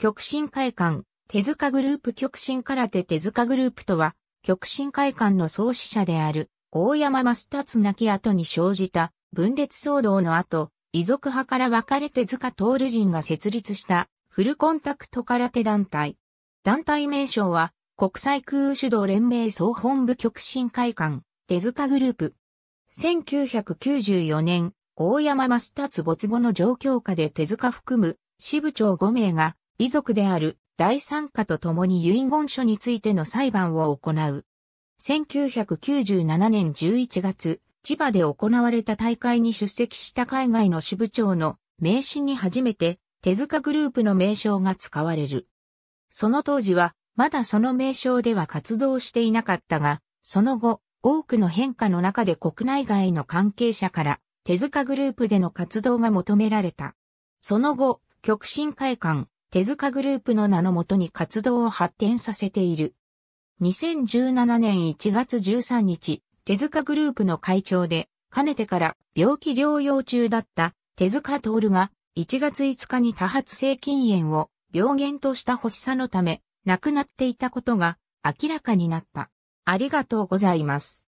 極真会館、手塚グループ極真空手手塚グループとは、極真会館の創始者である、大山マスタツ亡き後に生じた分裂騒動の後、遺族派から別れ手塚徹人が設立したフルコンタクト空手団体。団体名称は国際空手道連盟総本部極真会館手塚グループ。1994年、大山マスタツ没後の状況下で手塚含む支部長5名が遺族である第三家と共に遺言書についての裁判を行う。1997年11月、千葉で行われた大会に出席した海外の支部長の名刺に初めて手塚グループの名称が使われる。その当時はまだその名称では活動していなかったが、その後多くの変化の中で国内外の関係者から手塚グループでの活動が求められた。その後、極真会館、手塚グループの名のもとに活動を発展させている。2017年1月13日、手塚グループの会長で、かねてから病気療養中だった手塚徹が1月5日に多発性筋炎を病原とした発作のため亡くなっていたことが明らかになった。ありがとうございます。